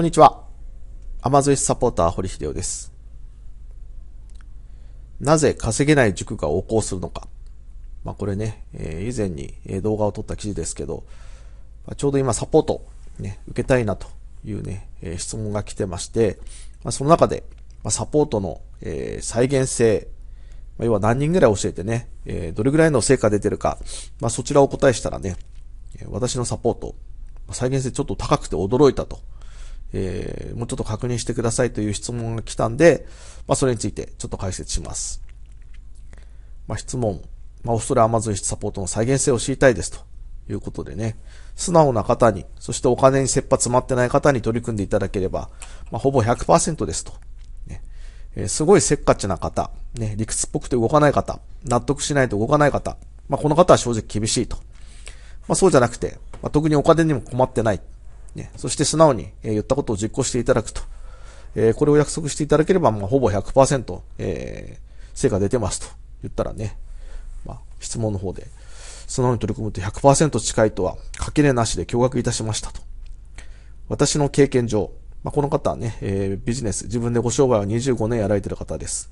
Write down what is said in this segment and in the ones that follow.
こんにちは。アマイスサポーター、堀秀夫です。なぜ稼げない塾が横行するのか。まあ、これね、えー、以前に動画を撮った記事ですけど、まあ、ちょうど今サポート、ね、受けたいなというね、えー、質問が来てまして、まあ、その中で、まあ、サポートの、えー、再現性、まあ、要は何人ぐらい教えてね、えー、どれぐらいの成果出てるか、まあ、そちらをお答えしたらね、私のサポート、再現性ちょっと高くて驚いたと。えー、もうちょっと確認してくださいという質問が来たんで、まあ、それについてちょっと解説します。まあ、質問。まあ、オーストラリアアマゾンサポートの再現性を知りたいですということでね、素直な方に、そしてお金に切羽詰まってない方に取り組んでいただければ、まあ、ほぼ100%ですと。ねえー、すごいせっかちな方、ね、理屈っぽくて動かない方、納得しないと動かない方、まあ、この方は正直厳しいと。まあ、そうじゃなくて、まあ、特にお金にも困ってない。ね、そして素直に、え言ったことを実行していただくと。えこれを約束していただければ、まあ、ほぼ100%、えー、成果出てますと言ったらね、まあ、質問の方で、素直に取り組むと100%近いとは、かけれなしで驚愕いたしましたと。私の経験上、まあ、この方はね、えー、ビジネス、自分でご商売を25年やられてる方です。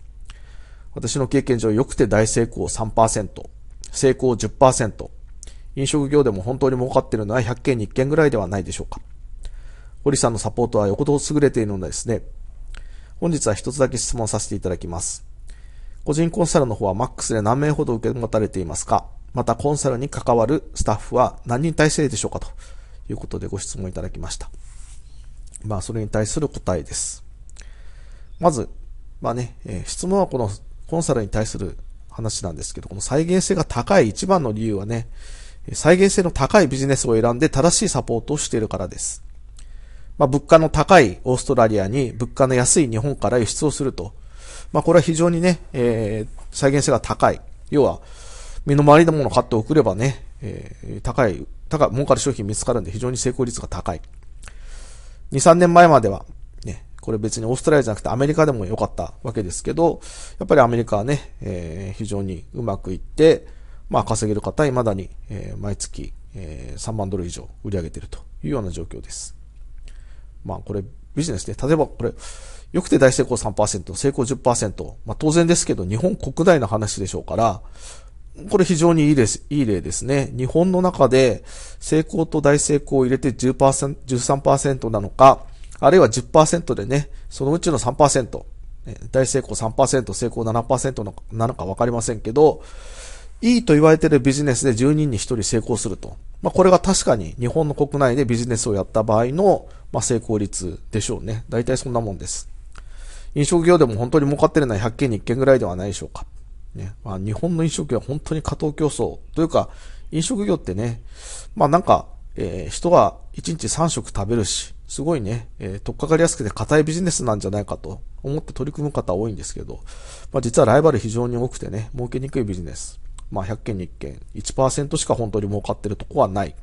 私の経験上、良くて大成功3%、成功10%、飲食業でも本当に儲かってるのは100件に1件ぐらいではないでしょうか。堀さんのサポートはよほど優れているのですね。本日は一つだけ質問させていただきます。個人コンサルの方はマックスで何名ほど受け持たれていますかまたコンサルに関わるスタッフは何人体制でしょうかということでご質問いただきました。まあ、それに対する答えです。まず、まあね、え質問はこのコンサルに対する話なんですけど、この再現性が高い一番の理由はね、再現性の高いビジネスを選んで正しいサポートをしているからです。まあ、物価の高いオーストラリアに物価の安い日本から輸出をすると。まあ、これは非常にね、えー、再現性が高い。要は、身の回りのものを買って送ればね、えー、高い、高い、儲かる商品見つかるんで非常に成功率が高い。2、3年前までは、ね、これ別にオーストラリアじゃなくてアメリカでも良かったわけですけど、やっぱりアメリカはね、えー、非常にうまくいって、まあ稼げる方は未だに、えー、毎月、えー、3万ドル以上売り上げてるというような状況です。まあこれビジネスで、例えばこれ、よくて大成功3%、成功10%、まあ当然ですけど日本国内の話でしょうから、これ非常にいいです、いい例ですね。日本の中で成功と大成功を入れて10%、13%なのか、あるいは10%でね、そのうちの3%、大成功3%、成功7%なのか分かりませんけど、いいと言われているビジネスで10人に1人成功すると。まあ、これが確かに日本の国内でビジネスをやった場合の、まあ、成功率でしょうね。大体そんなもんです。飲食業でも本当に儲かってるのは100件に1件ぐらいではないでしょうか。ねまあ、日本の飲食業は本当に過当競争。というか、飲食業ってね、まあなんか、えー、人が1日3食食べるし、すごいね、えー、とっかかりやすくて硬いビジネスなんじゃないかと思って取り組む方多いんですけど、まあ実はライバル非常に多くてね、儲けにくいビジネス。まあ、100件に1件、1%しか本当に儲かってるとこはない。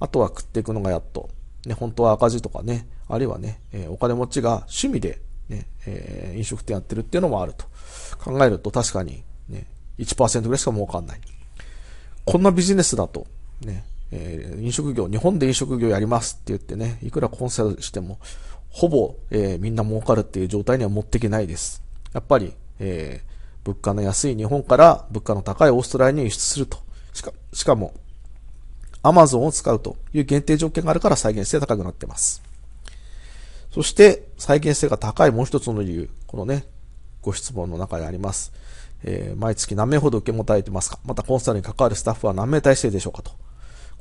あとは食っていくのがやっと。ね、本当は赤字とかね、あるいはね、えお金持ちが趣味でね、えー、飲食店やってるっていうのもあると。考えると確かに、ね、1%ぐらいしか儲かんない。こんなビジネスだと、ね、えー、飲食業、日本で飲食業やりますって言ってね、いくらコンサルしても、ほぼ、えー、みんな儲かるっていう状態には持っていけないです。やっぱり、えー、物価の安い日本から物価の高いオーストラリアに輸出すると。しか、しかも、アマゾンを使うという限定条件があるから再現性高くなってます。そして、再現性が高いもう一つの理由。このね、ご質問の中にあります。えー、毎月何名ほど受け持たれてますかまたコンサルに関わるスタッフは何名体制でしょうかと。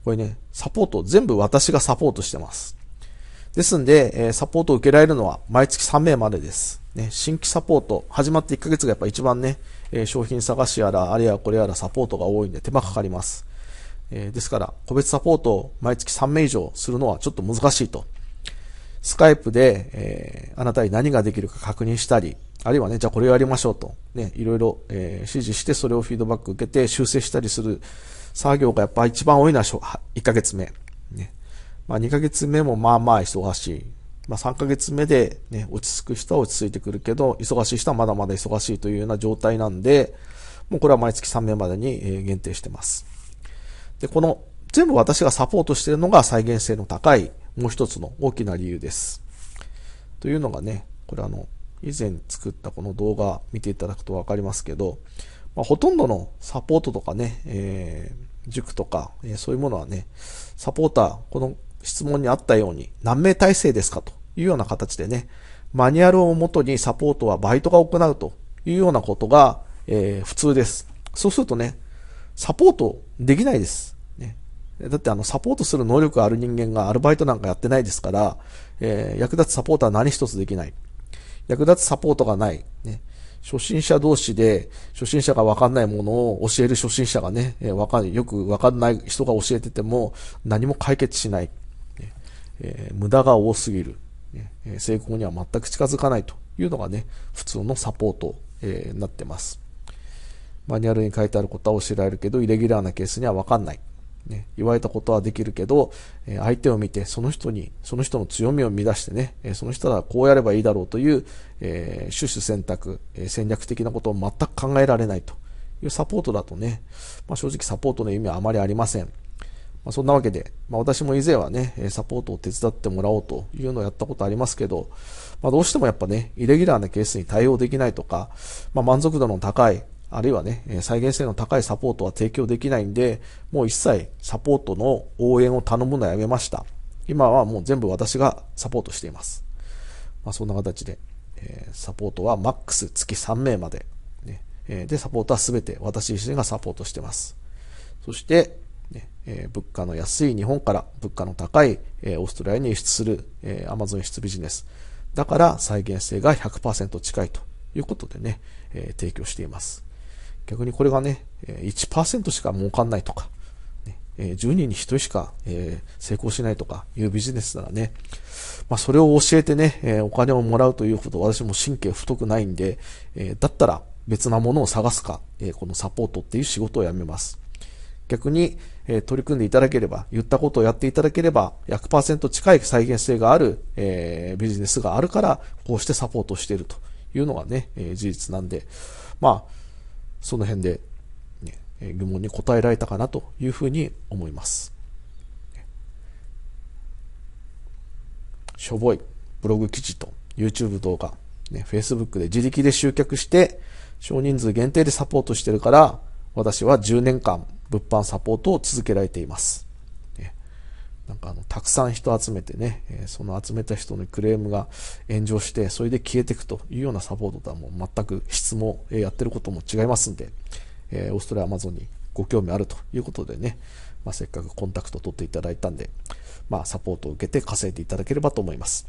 これね、サポート、全部私がサポートしてます。ですんで、えサポートを受けられるのは毎月3名までです。ね、新規サポート、始まって1ヶ月がやっぱ一番ね、え商品探しやら、あれやこれやらサポートが多いんで手間かかります。えですから、個別サポートを毎月3名以上するのはちょっと難しいと。スカイプで、えー、あなたに何ができるか確認したり、あるいはね、じゃあこれをやりましょうと、ね、いろいろ、えー、指示して、それをフィードバック受けて修正したりする作業がやっぱ一番多いのは1ヶ月目。ね。まあ、2ヶ月目もまあまあ忙しい。まあ、3ヶ月目で、ね、落ち着く人は落ち着いてくるけど、忙しい人はまだまだ忙しいというような状態なんで、もうこれは毎月3名までに限定してます。で、この全部私がサポートしているのが再現性の高いもう一つの大きな理由です。というのがね、これあの、以前作ったこの動画見ていただくとわかりますけど、まあ、ほとんどのサポートとかね、えー、塾とか、えー、そういうものはね、サポーター、この質問にあったように、何名体制ですかというような形でね、マニュアルをもとにサポートはバイトが行うというようなことが、えー、普通です。そうするとね、サポートできないです。ね、だってあの、サポートする能力がある人間がアルバイトなんかやってないですから、えー、役立つサポートは何一つできない。役立つサポートがない。ね、初心者同士で、初心者がわかんないものを教える初心者がね、えー、わかん、よくわかんない人が教えてても、何も解決しない。えー、無駄が多すぎる、え成功には全く近づかないというのがね、普通のサポート、えー、なってます。マニュアルに書いてあることは教えられるけど、イレギュラーなケースにはわかんない。ね、言われたことはできるけど、え相手を見て、その人に、その人の強みを乱してね、えその人はこうやればいいだろうという、えー、種々選択、え戦略的なことを全く考えられないというサポートだとね、まあ、正直サポートの意味はあまりありません。まあ、そんなわけで、まあ、私も以前はね、サポートを手伝ってもらおうというのをやったことありますけど、まあ、どうしてもやっぱね、イレギュラーなケースに対応できないとか、まあ、満足度の高い、あるいはね、再現性の高いサポートは提供できないんで、もう一切サポートの応援を頼むのはやめました。今はもう全部私がサポートしています。まあ、そんな形で、えー、サポートはマックス月3名まで、ねえで、サポートは全て私自身がサポートしてます。そして、えー、物価の安い日本から物価の高い、えー、オーストラリアに輸出する、えー、アマゾン輸出ビジネス。だから再現性が100%近いということでね、えー、提供しています。逆にこれがね、1%しか儲かんないとか、ね、10人に1人しか、え成功しないとかいうビジネスならね、まあ、それを教えてね、えお金をもらうということ、私も神経太くないんで、えだったら別なものを探すか、えこのサポートっていう仕事をやめます。逆に、え取り組んでいただければ、言ったことをやっていただければ、100%近い再現性がある、えビジネスがあるから、こうしてサポートしているというのがね、え事実なんで、まあ、その辺で、ね、疑問に答えられたかなというふうに思います。しょぼいブログ記事と YouTube 動画、ね、Facebook で自力で集客して、少人数限定でサポートしてるから、私は10年間物販サポートを続けられています。なんかあの、たくさん人集めてね、えその集めた人のクレームが炎上して、それで消えていくというようなサポートとはもう全く質も、えやってることも違いますんで、えオーストラリア、アマゾンにご興味あるということでね、まあ、せっかくコンタクト取っていただいたんで、まあ、サポートを受けて稼いでいただければと思います。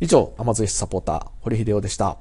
以上、アマゾンサポーター、堀秀夫でした。